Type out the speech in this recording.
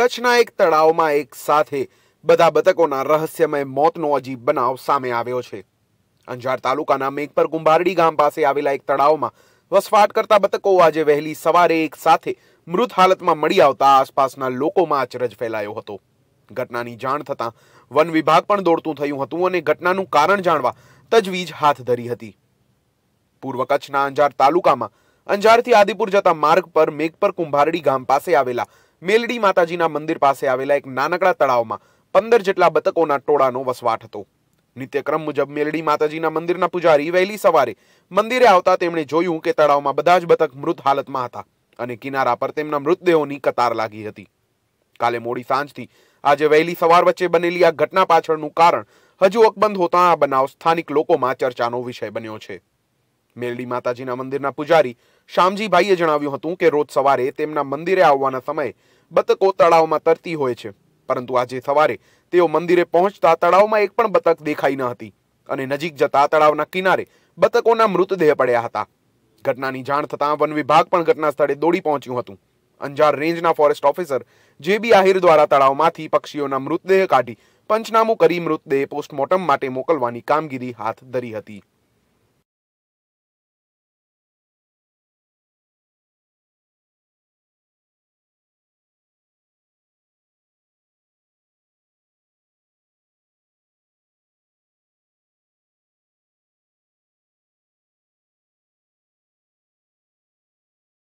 કચ્છના એક તળાવમાં એક સાથે બધા બતકોના રહસ્યમય મોતનો અજીબ બનાવ સામે આવ્યો છે અંજાર તાલુકાના મેઘપર કુંભારડી ગામ પાસે આવેલા એક તળાવમાં વસવાટ કરતા બતકો આજે વહેલી સવારે એક સાથે મૃત હાલતમાં મળી આવતા આસપાસના લોકોમાં આચરજ ફેલાયો હતો ઘટનાની જાણ થતાં વન વિભાગ પણ દોડતું થયું હતું અને ઘટનાનું કારણ જાણવા તજવીજ હાથ ધરી હતી પૂર્વ કચ્છના અંજાર તાલુકામાં અંજારથી આદિપુર જતા માર્ગ પર મેઘપર કુંભારડી ગામ પાસે આવેલા મેલડી માતાજીના મંદિર પાસે આવેલા એક નાનકડા તળાવમાં પંદર જેટલા બતકોના ટોળાનો વસવાટ હતો નિત્યક્રમ મુજબ મેલડી માતાજીના મંદિરના પુજારી વહેલી સવારે મંદિરે આવતા તેમણે જોયું કે તળાવમાં બધા જ બતક મૃત હાલતમાં હતા અને કિનારા પર તેમના મૃતદેહોની કતાર લાગી હતી કાલે મોડી સાંજથી આજે વહેલી સવાર વચ્ચે બનેલી આ ઘટના પાછળનું કારણ હજુ અકબંધ હોતા આ બનાવ સ્થાનિક લોકોમાં ચર્ચાનો વિષય બન્યો છે મેલડી માતાજીના મંદિરના પૂજારી શામજીભાઈએ જણાવ્યું હતું કે રોજ સવારે તેમના મંદિરે આવવાના સમયે બતકો તળાવમાં તરતી હોય છે પરંતુ આજે સવારે તેઓ મંદિરે પહોંચતા તળાવમાં એક પણ બતક દેખાઈ ન હતી અને નજીક જતા તળાવના કિનારે બતકોના મૃતદેહ પડ્યા હતા ઘટનાની જાણ થતાં વન વિભાગ પણ ઘટના સ્થળે દોડી પહોંચ્યું હતું અંજાર રેન્જના ફોરેસ્ટ ઓફિસર જે બી આહિર દ્વારા તળાવમાંથી પક્ષીઓના મૃતદેહ કાઢી પંચનામું કરી મૃતદેહ પોસ્ટમોર્ટમ માટે મોકલવાની કામગીરી હાથ ધરી હતી